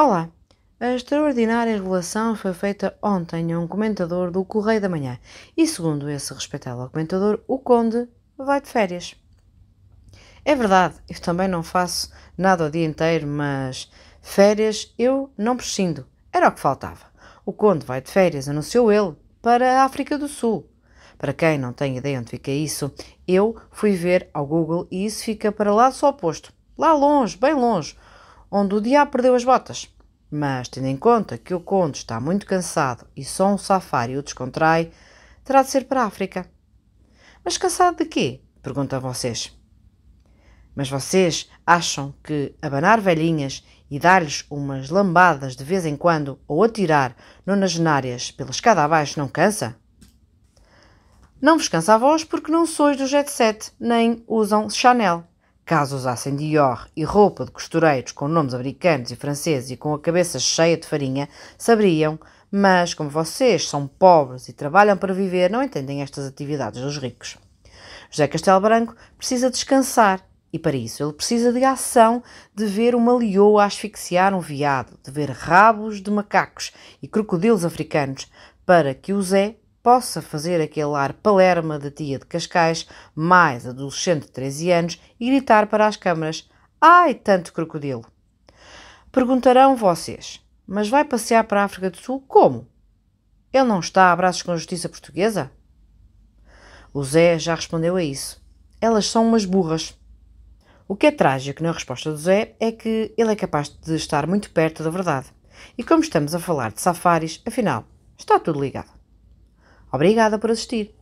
Olá! A extraordinária revelação foi feita ontem a um comentador do Correio da Manhã e, segundo esse respeitável comentador, o Conde vai de férias. É verdade, eu também não faço nada o dia inteiro, mas férias eu não prescindo. Era o que faltava. O Conde vai de férias, anunciou ele, para a África do Sul. Para quem não tem ideia onde fica isso, eu fui ver ao Google e isso fica para lá só oposto. Lá longe, bem longe, onde o diabo perdeu as botas. Mas, tendo em conta que o conde está muito cansado e só um safari o descontrai, terá de ser para a África. Mas cansado de quê? a vocês. Mas vocês acham que abanar velhinhas e dar-lhes umas lambadas de vez em quando ou atirar nonagenárias pela escada abaixo não cansa? Não vos cansa a vós porque não sois do Jet Set, nem usam Chanel. Caso usassem Dior e roupa de costureiros com nomes americanos e franceses e com a cabeça cheia de farinha, saberiam, mas como vocês são pobres e trabalham para viver, não entendem estas atividades dos ricos. José Castelo Branco precisa descansar e para isso ele precisa de ação, de ver uma leoa asfixiar um veado, de ver rabos de macacos e crocodilos africanos, para que o Zé possa fazer aquele ar palerma da tia de Cascais, mais adolescente de 13 anos, e gritar para as câmaras: Ai, tanto crocodilo! Perguntarão vocês: Mas vai passear para a África do Sul como? Ele não está a braços com a justiça portuguesa? O Zé já respondeu a isso. Elas são umas burras. O que é trágico na resposta do Zé é que ele é capaz de estar muito perto da verdade. E como estamos a falar de safaris, afinal, está tudo ligado. Obrigada por assistir!